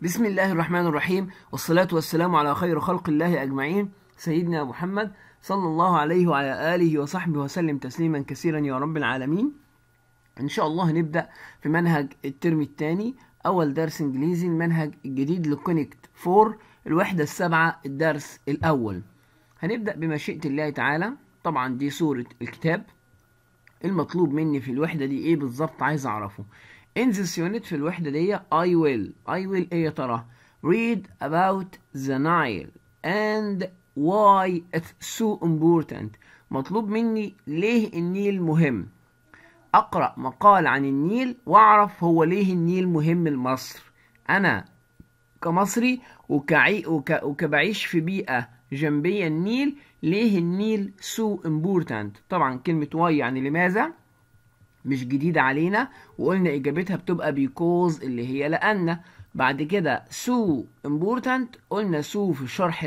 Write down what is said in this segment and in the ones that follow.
بسم الله الرحمن الرحيم والصلاة والسلام على خير خلق الله أجمعين سيدنا محمد صلى الله عليه وعلى آله وصحبه وسلم تسليما كثيرا يا رب العالمين إن شاء الله هنبدأ في منهج الترم الثاني أول درس إنجليزي المنهج الجديد لكونكت فور الوحدة السابعة الدرس الأول هنبدأ بمشيئة الله تعالى طبعا دي سورة الكتاب المطلوب مني في الوحدة دي إيه بالظبط عايز أعرفه انزل يونت في الوحدة دي I will I will ايه يا ترى read about the Nile and why it's so important مطلوب مني ليه النيل مهم اقرأ مقال عن النيل واعرف هو ليه النيل مهم لمصر انا كمصري وكعي وك... وكبعيش في بيئة جنبية النيل ليه النيل سو so امبورتانت طبعا كلمة واي يعني لماذا مش جديدة علينا وقلنا إجابتها بتبقى بيكوز اللي هي لأن بعد كده سو امبورتنت قلنا سو في شرح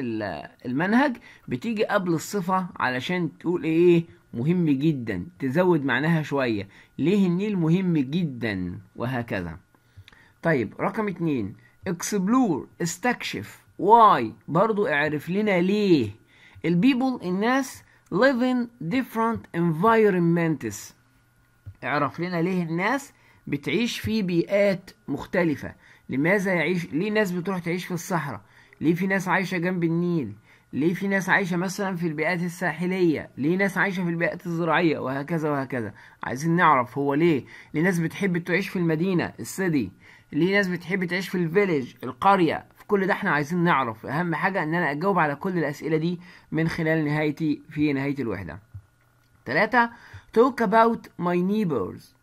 المنهج بتيجي قبل الصفة علشان تقول إيه مهم جدا تزود معناها شوية ليه النيل مهم جدا وهكذا طيب رقم اتنين اكسبلور استكشف واي برضو اعرف لنا ليه البيبل الناس ليفين ديفرنت different environments اعرف لنا ليه الناس بتعيش في بيئات مختلفة لماذا يعيش ليه ناس بتروح تعيش في الصحراء ليه في ناس عايشة جنب النيل ليه في ناس عايشة مثلا في البيئات الساحلية ليه ناس عايشة في البيئات الزراعية وهكذا وهكذا عايزين نعرف هو ليه ليه ناس بتحب تعيش في المدينة السدي ليه ناس بتحب تعيش في الفيليج القرية في كل ده احنا عايزين نعرف اهم حاجة ان انا اجاوب على كل الاسئلة دي من خلال نهايتي في نهاية الوحدة تلاتة talk about my neighbors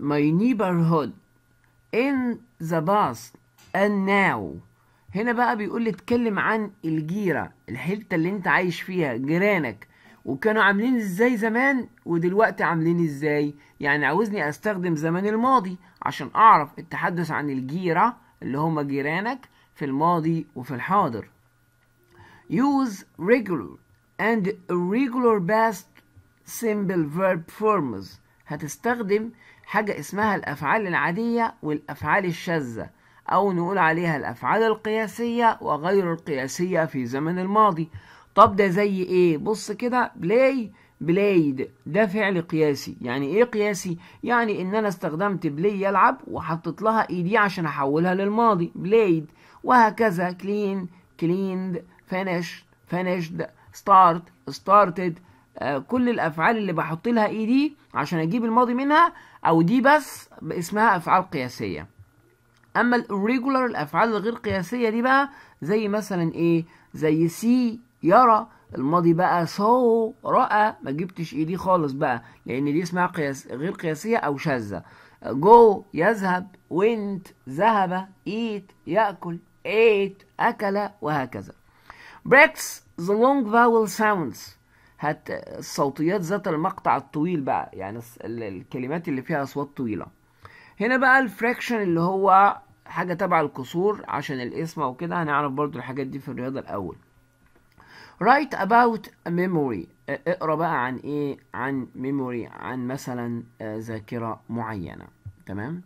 my neighborhood in the past and now هنا بقى بيقول لي اتكلم عن الجيرة الحتة اللي انت عايش فيها جيرانك وكانوا عاملين ازاي زمان ودلوقتي عاملين ازاي يعني عاوزني استخدم زمان الماضي عشان اعرف التحدث عن الجيرة اللي هم جيرانك في الماضي وفي الحاضر use regular and irregular past simple verb forms هتستخدم حاجة اسمها الأفعال العادية والأفعال الشاذة أو نقول عليها الأفعال القياسية وغير القياسية في زمن الماضي طب ده زي إيه؟ بص كده بلاي بلايد ده فعل قياسي يعني ايه قياسي يعني ان انا استخدمت بلاي يلعب وحطيت لها ايدي عشان احولها للماضي بلايد وهكذا كلين clean, cleaned finished finished start started آه، كل الافعال اللي بحط لها اي e دي عشان اجيب الماضي منها او دي بس اسمها افعال قياسيه اما الريجولار الافعال الغير قياسيه دي بقى زي مثلا ايه زي سي يرى الماضي بقى سو راى ما جبتش اي e دي خالص بقى لان دي اسمها قياس غير قياسيه او شاذه جو يذهب وينت ذهب ايت يأكل ايت أكل وهكذا breaks the long vowel sounds هات الصوتيات ذات المقطع الطويل بقى يعني الكلمات اللي فيها اصوات طويله هنا بقى الفراكشن اللي هو حاجه تبع الكسور عشان الاسم وكده هنعرف برضو الحاجات دي في الرياضه الاول write about a memory اقرا بقى عن ايه عن memory عن مثلا آه، ذاكره معينه تمام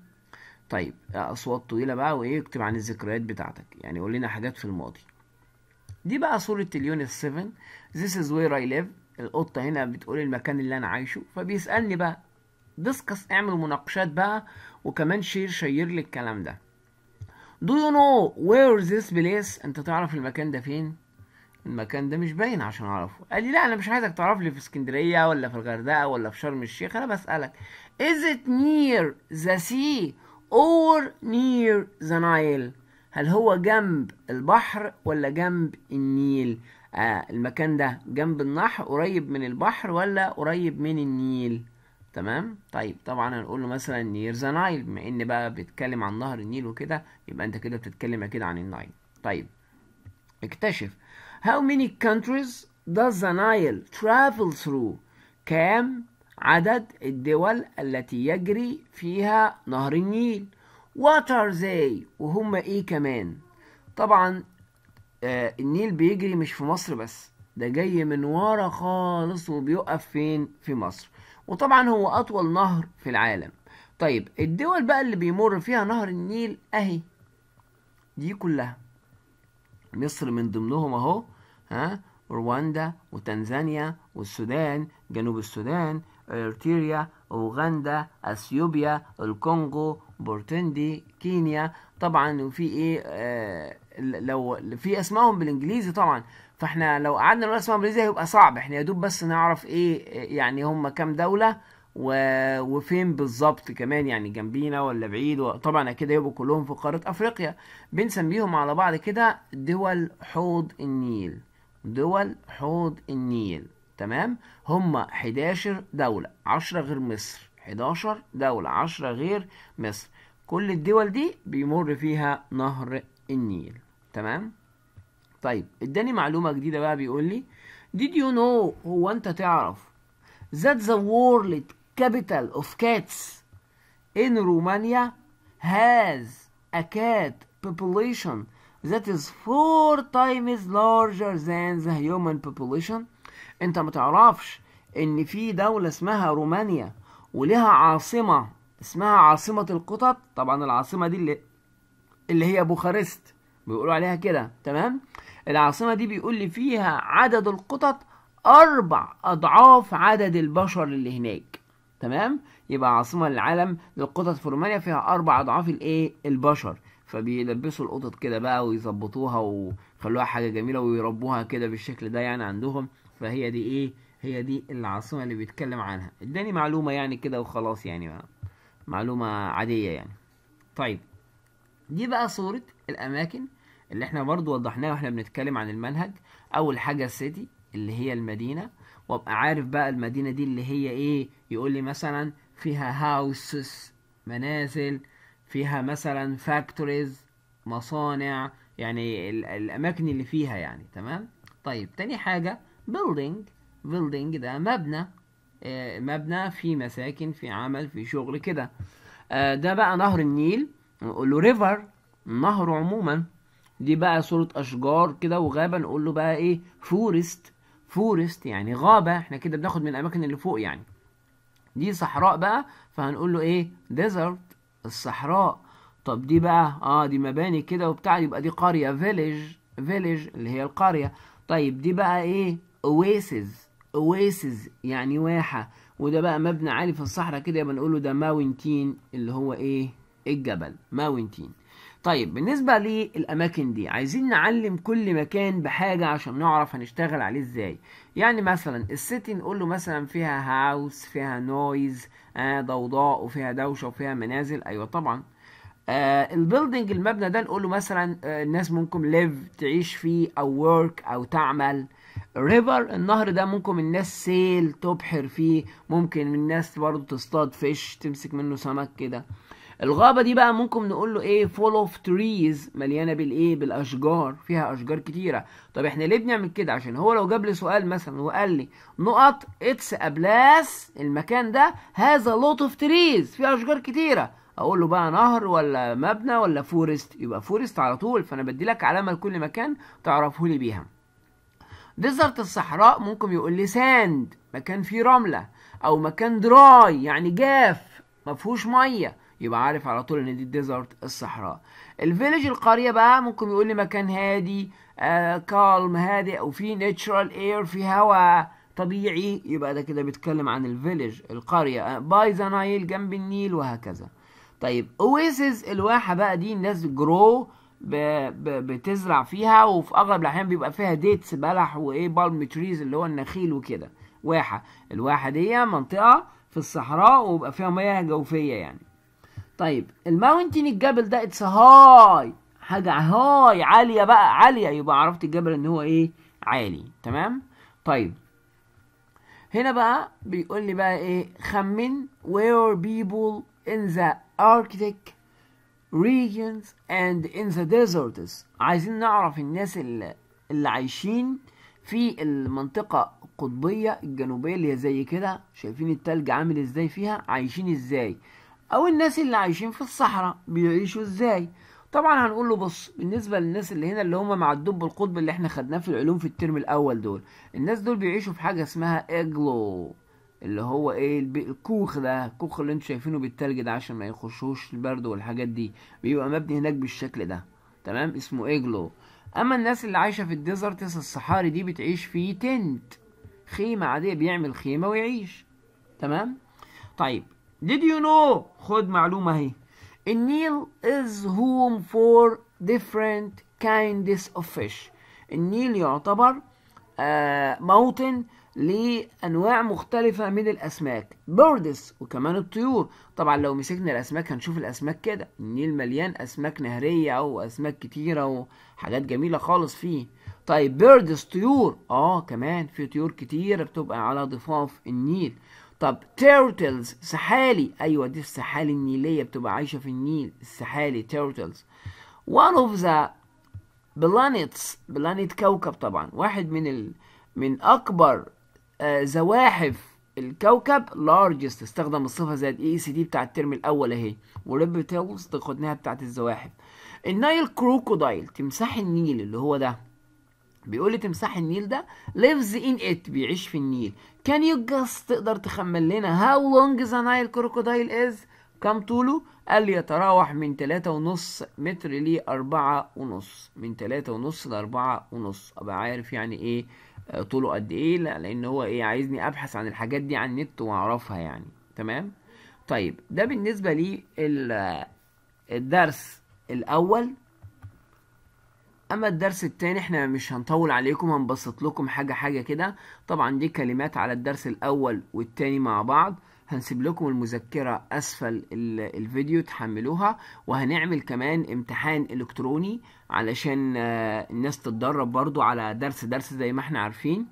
طيب آه، اصوات طويله بقى وايه اكتب عن الذكريات بتاعتك يعني قول لنا حاجات في الماضي دي بقى صورة اليونت 7 This is where I live القطة هنا بتقول المكان اللي أنا عايشه فبيسألني بقى ديسكس اعمل مناقشات بقى وكمان شير شير لي الكلام ده Do you know where this place أنت تعرف المكان ده فين؟ المكان ده مش باين عشان اعرفه قال لي لا انا مش عايزك تعرف لي في اسكندريه ولا في الغردقه ولا في شرم الشيخ انا بسالك is it near the sea or near the Nile هل هو جنب البحر ولا جنب النيل آه، المكان ده جنب النهر قريب من البحر ولا قريب من النيل تمام طيب طبعا هنقول له مثلا نير ذا نايل بما ان بقى بيتكلم عن نهر النيل وكده يبقى انت كده بتتكلم اكيد عن النايل طيب اكتشف how many countries does the Nile travel through كام عدد الدول التي يجري فيها نهر النيل what are they وهم ايه كمان طبعا آه النيل بيجري مش في مصر بس ده جاي من ورا خالص وبيقف فين في مصر وطبعا هو اطول نهر في العالم طيب الدول بقى اللي بيمر فيها نهر النيل اهي دي كلها مصر من ضمنهم اهو ها رواندا وتنزانيا والسودان جنوب السودان ارتيريا اوغندا اثيوبيا الكونغو بورتندي كينيا طبعا وفي ايه آه لو في اسمائهم بالانجليزي طبعا فاحنا لو قعدنا نقول اسمائهم بالانجليزي هيبقى صعب احنا يا دوب بس نعرف ايه يعني هم كام دوله و... وفين بالظبط كمان يعني جنبينا ولا بعيد طبعا كده يبقوا كلهم في قاره افريقيا بنسميهم على بعض كده دول حوض النيل دول حوض النيل تمام هم 11 دولة 10 غير مصر 11 دولة 10 غير مصر كل الدول دي بيمر فيها نهر النيل تمام طيب اداني معلومة جديدة بقى بيقول لي did you know هو انت تعرف that the world capital of cats in Romania has a cat population that is four times larger than the human population انت ما تعرفش ان في دولة اسمها رومانيا ولها عاصمة اسمها عاصمة القطط طبعا العاصمة دي اللي اللي هي بوخارست بيقولوا عليها كده تمام العاصمة دي بيقول لي فيها عدد القطط أربع أضعاف عدد البشر اللي هناك تمام يبقى عاصمة للعالم للقطط في رومانيا فيها أربع أضعاف الإيه البشر فبيلبسوا القطط كده بقى ويظبطوها ويخلوها حاجة جميلة ويربوها كده بالشكل ده يعني عندهم فهي دي إيه هي دي العاصمة اللي بيتكلم عنها اداني معلومة يعني كده وخلاص يعني معلومة عادية يعني طيب دي بقى صورة الأماكن اللي احنا برضو وضحناها واحنا بنتكلم عن المنهج أول حاجة السيتي اللي هي المدينة وابقى عارف بقى المدينة دي اللي هي ايه يقول لي مثلا فيها هاوسز منازل فيها مثلا فاكتوريز مصانع يعني الأماكن اللي فيها يعني تمام طيب تاني حاجة بيلدينج بيلدينج ده مبنى آه، مبنى في مساكن في عمل في شغل كده آه، ده بقى نهر النيل نقول له ريفر نهر عموما دي بقى صورة أشجار كده وغابة نقول له بقى إيه فورست فورست يعني غابة إحنا كده بناخد من الأماكن اللي فوق يعني دي صحراء بقى فهنقول له إيه ديزرت الصحراء طب دي بقى آه دي مباني كده وبتاع يبقى دي قرية فيليج فيليج اللي هي القرية طيب دي بقى إيه أويسز أويسز يعني واحة وده بقى مبنى عالي في الصحراء كده يبقى نقول له ده ماونتين اللي هو إيه الجبل ماونتين طيب بالنسبة للأماكن دي عايزين نعلم كل مكان بحاجة عشان نعرف هنشتغل عليه ازاي يعني مثلا السيتي نقول له مثلا فيها هاوس فيها نويز آه ضوضاء وفيها دوشة وفيها منازل أيوة طبعا آه البيلدينج المبنى ده نقول له مثلا آه الناس ممكن ليف تعيش فيه أو ورك أو تعمل ريفر النهر ده ممكن الناس سيل تبحر فيه ممكن الناس برضو تصطاد فيش تمسك منه سمك كده الغابة دي بقى ممكن نقول له ايه full of trees مليانة بالايه بالاشجار فيها اشجار كتيرة طب احنا ليه بنعمل كده عشان هو لو جاب لي سؤال مثلا وقال لي نقط اتس ابلاس المكان ده هذا لوت اوف تريز فيه اشجار كتيرة اقول له بقى نهر ولا مبنى ولا فورست يبقى فورست على طول فانا بدي لك علامة لكل مكان تعرفه لي بيها ديزرت الصحراء ممكن يقول لي ساند مكان فيه رملة او مكان دراي يعني جاف مفهوش ميه يبقى عارف على طول ان دي الديزرت الصحراء الفيليج القريه بقى ممكن يقول لي مكان هادي آه كالم هادئ وفي ناتشرال اير في هواء طبيعي يبقى ده كده بيتكلم عن الفيليج القرية باي ذا نايل جنب النيل وهكذا طيب اويسز الواحة بقى دي الناس جرو ب... ب... بتزرع فيها وفي اغلب الاحيان بيبقى فيها ديتس بلح وايه بالم تريز اللي هو النخيل وكده واحة الواحة دي منطقة في الصحراء وبيبقى فيها مياه جوفية يعني طيب الماونتين الجبل ده اتس هاي حاجة هاي عالية بقى عالية يبقى عرفت الجبل ان هو ايه عالي تمام طيب هنا بقى بيقول لي بقى ايه خمن where people in the arctic regions and in the deserts عايزين نعرف الناس اللي, اللي عايشين في المنطقة القطبية الجنوبية اللي هي زي كده شايفين التلج عامل ازاي فيها عايشين ازاي او الناس اللي عايشين في الصحراء بيعيشوا ازاي طبعا هنقول له بص بالنسبه للناس اللي هنا اللي هم مع الدب القطب اللي احنا خدناه في العلوم في الترم الاول دول الناس دول بيعيشوا في حاجه اسمها اجلو اللي هو ايه الكوخ ده الكوخ اللي انتوا شايفينه بالتلج ده عشان ما يخشوش البرد والحاجات دي بيبقى مبني هناك بالشكل ده تمام اسمه اجلو اما الناس اللي عايشه في الديزرتس الصحاري دي بتعيش في تنت خيمه عاديه بيعمل خيمه ويعيش تمام طيب Did you know خد معلومة هي النيل is home for different kinds of fish النيل يعتبر آه، موطن لأنواع مختلفة من الأسماك بيردس وكمان الطيور طبعا لو مسكنا الأسماك هنشوف الأسماك كده النيل مليان أسماك نهرية وأسماك كتيرة وحاجات جميلة خالص فيه طيب بيردس طيور اه كمان في طيور كتيرة بتبقى على ضفاف النيل طب تيرتلز سحالي ايوه دي السحالي النيليه بتبقى عايشه في النيل السحالي تيرتلز one of the planets بلانيت كوكب طبعا واحد من ال... من اكبر آه زواحف الكوكب largest استخدم الصفه زي الاي سي دي بتاع الترم الاول اهي وريب تيلز تاخدناها بتاعت الزواحف النايل كروكودايل تمساح النيل اللي هو ده بيقول لي تمساح النيل ده lives in it بيعيش في النيل can you guess تقدر تخمن لنا how long ذا Nile crocodile is كم طوله قال لي يتراوح من تلاتة ونص متر لأربعة ونص من تلاتة ونص لأربعة ونص أبقى عارف يعني إيه آه، طوله قد إيه لأن هو إيه عايزني أبحث عن الحاجات دي على النت وأعرفها يعني تمام طيب ده بالنسبة لي آه، الدرس الأول اما الدرس التاني احنا مش هنطول عليكم هنبسط لكم حاجه حاجه كده طبعا دي كلمات على الدرس الاول والتاني مع بعض هنسيب لكم المذكرة أسفل الفيديو تحملوها وهنعمل كمان امتحان إلكتروني علشان آه، الناس تتدرب برضو على درس درس زي ما احنا عارفين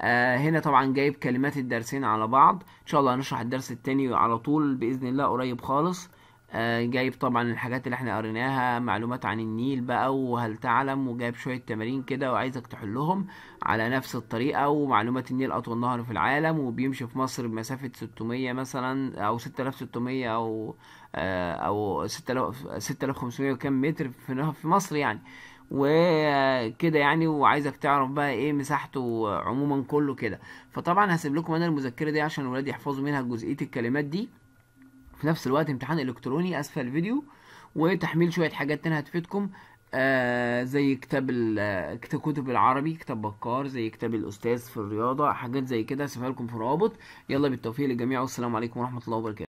آه، هنا طبعا جايب كلمات الدرسين على بعض إن شاء الله هنشرح الدرس التاني على طول بإذن الله قريب خالص آه، جايب طبعا الحاجات اللي احنا قريناها معلومات عن النيل بقى وهل تعلم وجايب شوية تمارين كده وعايزك تحلهم على نفس الطريقة ومعلومات النيل أطول نهر في العالم وبيمشي في مصر بمسافة 600 مثلا أو 6600 أو آه، أو 6500 وكام متر في مصر يعني وكده يعني وعايزك تعرف بقى ايه مساحته عموما كله كده فطبعا هسيب لكم انا المذكره دي عشان الاولاد يحفظوا منها جزئيه الكلمات دي في نفس الوقت امتحان الكتروني اسفل الفيديو وتحميل شويه حاجات تانية هتفيدكم آه زي آه، كتاب كتب العربي كتاب بكار زي كتاب الاستاذ في الرياضه حاجات زي كده هسيبها لكم في روابط يلا بالتوفيق للجميع والسلام عليكم ورحمه الله وبركاته